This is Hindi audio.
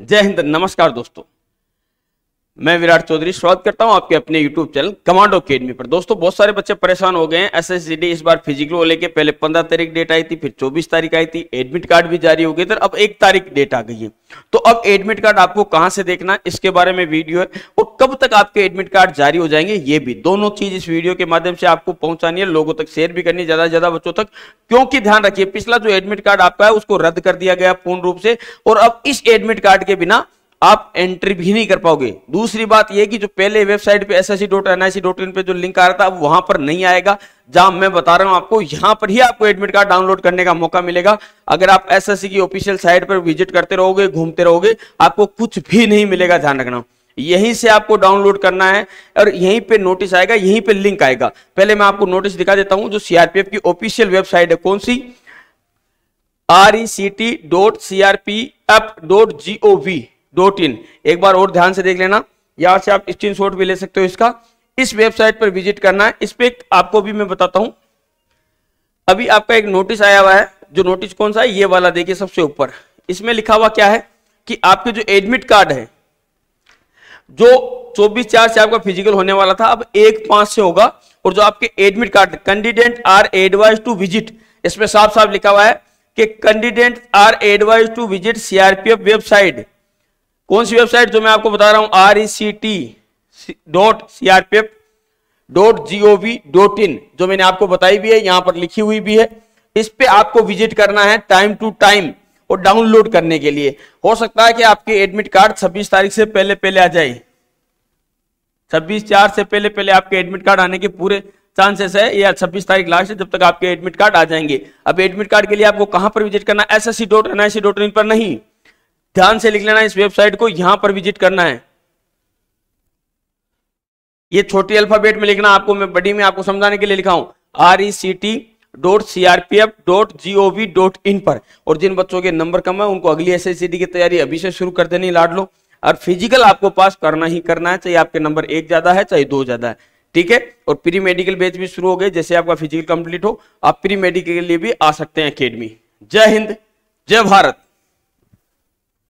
जय हिंद नमस्कार दोस्तों मैं विराट चौधरी स्वागत करता हूं आपके अपने यूट्यूब चैनल कमांडो अकेडमी पर दोस्तों बहुत सारे बच्चे परेशान हो गए हैं डी इस बार फिजिकल को लेके पहले 15 तारीख डेट आई थी फिर 24 तारीख आई थी एडमिट कार्ड भी जारी हो गई सर अब एक तारीख डेट आ गई है तो अब एडमिट कार्ड आपको कहां से देखना इसके बारे में वीडियो है और कब तक आपके एडमिट कार्ड जारी हो जाएंगे ये भी दोनों चीज इस वीडियो के माध्यम से आपको पहुंचानी है लोगों तक शेयर भी करनी है ज्यादा से ज्यादा बच्चों तक क्योंकि ध्यान रखिए पिछला जो एडमिट कार्ड आपका है उसको रद्द कर दिया गया पूर्ण रूप से और अब इस एडमिट कार्ड के बिना आप एंट्री भी नहीं कर पाओगे दूसरी बात यह कि जो पहले वेबसाइट पे S S C dot NIC dot in जो लिंक आ रहा था वहां पर नहीं आएगा जहां मैं बता रहा हूं आपको यहां पर ही आपको एडमिट कार्ड डाउनलोड करने का मौका मिलेगा अगर आप एस एस सी की ऑफिशियल साइट पर विजिट करते रहोगे घूमते रहोगे आपको कुछ भी नहीं मिलेगा ध्यान रखना यहीं से आपको डाउनलोड करना है और यहीं पे नोटिस आएगा यहीं पे लिंक आएगा पहले मैं आपको नोटिस दिखा देता हूं जो सीआरपीएफ की ऑफिशियल वेबसाइट है कौन सी R E C T dot C R P F dot G O V दो टीन एक बार और ध्यान से देख लेना यहाँ से आप स्क्रीन शॉट भी ले सकते हो इसका इस वेबसाइट पर विजिट करना है इस पर आपको भी मैं बताता हूँ अभी आपका एक नोटिस आया हुआ है जो नोटिस कौन सा है ये वाला देखिए सबसे ऊपर इसमें लिखा हुआ क्या है कि आपके जो एडमिट कार्ड है जो 24 चार से आपका फिजिकल होने वाला था अब एक पांच से होगा और जो आपके admit card candidate are advise to visit इसमें साफ साफ लिखा हुआ है कि candidate are advise to visit CRPF website कौन सी वेबसाइट जो मैं आपको बता रहा हूं R E C T dot C R P F dot G O V dot in जो मैंने आपको बताई भी है यहां पर लिखी हुई भी है इस पे आपको विजिट करना है टाइम टू टाइम और डाउनलोड करने के लिए हो सकता है कि आपके एडमिट कार्ड 26 तारीख से पहले पहले आ जाए 26 चार से पहले पहले आपके एडमिट कार्ड आने के पूरे चांसेस है या 26 तारीख लास्ट है जब तक आपके एडमिट कार्ड आ जाएंगे अब एडमिट कार्ड के लिए आपको कहां पर विजिट करना S S C dot N I C dot in पर नहीं ध्यान से लिख लेना इस वेबसाइट को यहां पर विजिट करना है ये छोटी अल्फाबेट में लिखना आपको मैं बड़ी में आपको समझाने के लिए लिखा हूं R E C T dot C R P F dot G O V dot in पर और जिन बच्चों के नंबर कम है उनको अगली एस एस सी डी की तैयारी अभी से शुरू कर देनी लाड लो और फिजिकल आपको पास करना ही करना है चाहे आपके नंबर एक ज्यादा है चाहे दो ज्यादा है ठीक है और प्री मेडिकल बेच भी शुरू हो गए जैसे आपका फिजिकल कंप्लीट हो आप प्री मेडिकल के लिए भी आ सकते हैं अकेडमी जय हिंद जय भारत